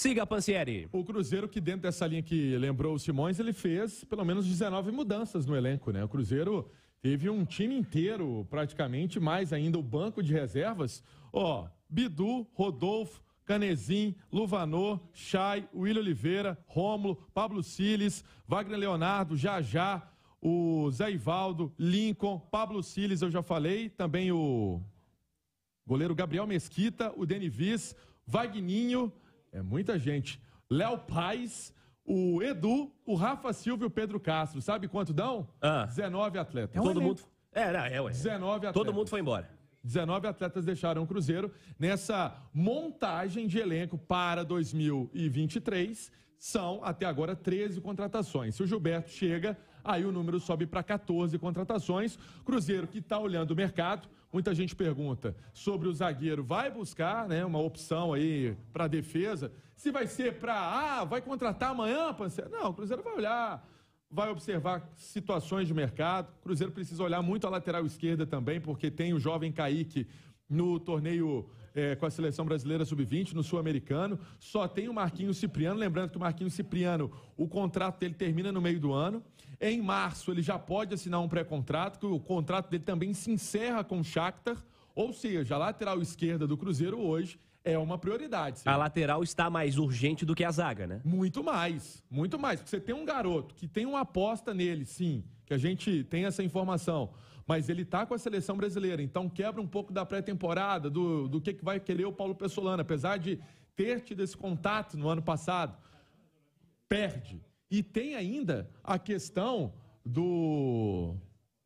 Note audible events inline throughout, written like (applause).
Siga, Pansieri. O Cruzeiro, que dentro dessa linha que lembrou o Simões, ele fez pelo menos 19 mudanças no elenco, né? O Cruzeiro teve um time inteiro, praticamente, mais ainda o banco de reservas. Ó, Bidu, Rodolfo, Canezin, Luvanor, Chay, William Oliveira, Rômulo, Pablo Siles, Wagner Leonardo, Jajá, o Zé Ivaldo, Lincoln, Pablo Siles, eu já falei, também o goleiro Gabriel Mesquita, o Denivis, Vagninho é muita gente. Léo Paz, o Edu, o Rafa Silva e o Pedro Castro. Sabe quanto dão? Ah. 19 atletas. É um Todo mundo. É, não, é, ué. 19 atletas. Todo mundo foi embora. 19 atletas deixaram o Cruzeiro nessa montagem de elenco para 2023. São até agora 13 contratações. Se o Gilberto chega aí o número sobe para 14 contratações. Cruzeiro que está olhando o mercado, muita gente pergunta sobre o zagueiro, vai buscar né, uma opção aí para defesa? Se vai ser para, ah, vai contratar amanhã, Pancera? Não, o Cruzeiro vai olhar vai observar situações de mercado. O Cruzeiro precisa olhar muito a lateral esquerda também, porque tem o jovem Kaique no torneio é, com a seleção brasileira sub-20 no Sul-Americano. Só tem o Marquinhos Cipriano. Lembrando que o Marquinhos Cipriano, o contrato dele termina no meio do ano. Em março, ele já pode assinar um pré-contrato, que o contrato dele também se encerra com o Shakhtar. Ou seja, a lateral esquerda do Cruzeiro hoje é uma prioridade. Senhor. A lateral está mais urgente do que a zaga, né? Muito mais, muito mais. Porque você tem um garoto que tem uma aposta nele, sim, que a gente tem essa informação, mas ele está com a seleção brasileira, então quebra um pouco da pré-temporada, do, do que, que vai querer o Paulo Pessolano, apesar de ter tido esse contato no ano passado, perde. E tem ainda a questão do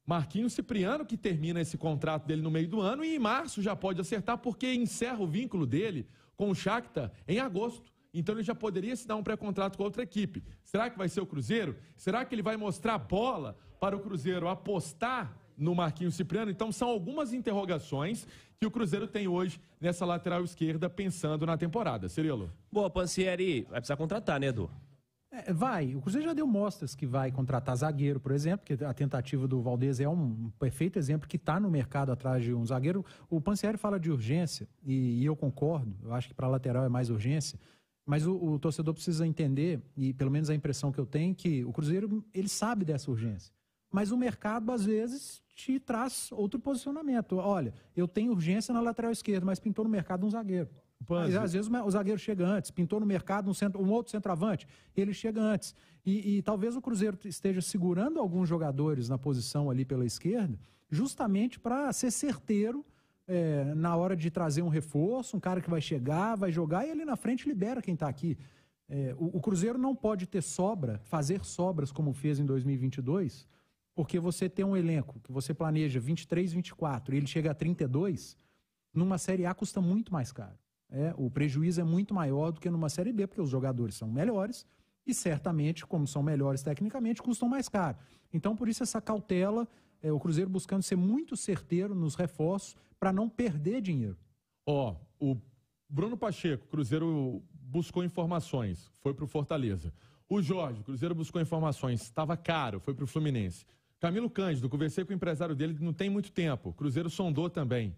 Marquinho Cipriano, que termina esse contrato dele no meio do ano, e em março já pode acertar, porque encerra o vínculo dele com o Shakhtar em agosto. Então ele já poderia se dar um pré-contrato com outra equipe. Será que vai ser o Cruzeiro? Será que ele vai mostrar bola para o Cruzeiro apostar no Marquinho Cipriano? Então são algumas interrogações que o Cruzeiro tem hoje nessa lateral esquerda pensando na temporada. Cirilo. Boa, Pancieri. Vai precisar contratar, né, Edu? É, vai. O Cruzeiro já deu mostras que vai contratar zagueiro, por exemplo, que a tentativa do Valdez é um perfeito exemplo que está no mercado atrás de um zagueiro. O Pancieri fala de urgência, e, e eu concordo, eu acho que para lateral é mais urgência. Mas o, o, torcedor precisa entender, e pelo menos a impressão que eu tenho, que o Cruzeiro ele sabe dessa urgência. Mas o mercado, às vezes, te traz outro posicionamento. Olha, eu tenho urgência na lateral esquerda, mas pintou no mercado um zagueiro. Mas às vezes o zagueiro chega antes, pintou no mercado um, centro, um outro centroavante, ele chega antes. E, e, talvez o Cruzeiro esteja segurando alguns jogadores na posição ali pela esquerda, justamente para ser certeiro é, na hora de trazer um reforço, um cara que vai chegar, vai jogar e ali na frente libera quem está aqui. É, o, o Cruzeiro não pode ter sobra, fazer sobras como fez em 2022, porque você tem um elenco que você planeja 23, 24 e ele chega a 32, numa Série A custa muito mais caro é, o prejuízo é muito maior do que numa Série B, porque os jogadores são melhores e certamente, como são melhores tecnicamente, custam mais caro. Então, por isso, essa cautela, é, o Cruzeiro buscando ser muito certeiro nos reforços para não perder dinheiro. Ó, oh, o Bruno Pacheco, Cruzeiro buscou informações, foi para o Fortaleza. O Jorge, Cruzeiro buscou informações, estava caro, foi para o Fluminense. Camilo Cândido, conversei com o empresário dele não tem muito tempo. Cruzeiro sondou também.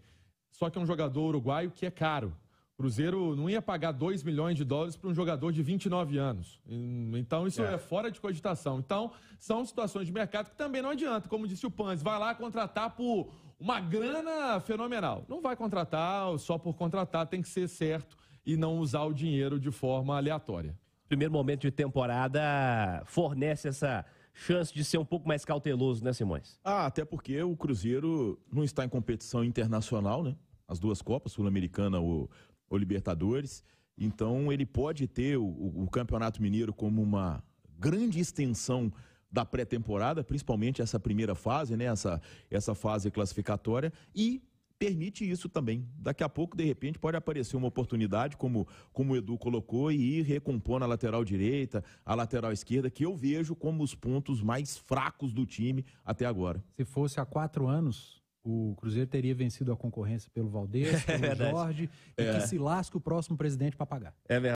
Só que é um jogador uruguaio que é caro, Cruzeiro não ia pagar 2 milhões de dólares para um jogador de 29 anos. Então, isso é. é. fora de cogitação. Então, são situações de mercado que também não adianta. Como disse o Panz, vai lá contratar por uma grana fenomenal. Não vai contratar só por contratar, tem que ser certo e não usar o dinheiro de forma aleatória. Primeiro momento de temporada fornece essa chance de ser um pouco mais cauteloso, né, Simões? Ah, até porque o Cruzeiro não está em competição internacional, né? As duas Copas, Sul-Americana, o ou Libertadores. Então ele pode ter o, o Campeonato Mineiro como uma grande extensão da pré-temporada, principalmente essa primeira fase, né? essa, essa fase classificatória, e permite isso também. Daqui a pouco, de repente, pode aparecer uma oportunidade, como, como o Edu colocou, e ir recompor na lateral direita, a lateral esquerda, que eu vejo como os pontos mais fracos do time até agora. Se fosse há quatro anos, o Cruzeiro teria vencido a concorrência pelo Valdez, (laughs) é pelo é Jorge, e é. que se lasque o próximo presidente para pagar. É verdade.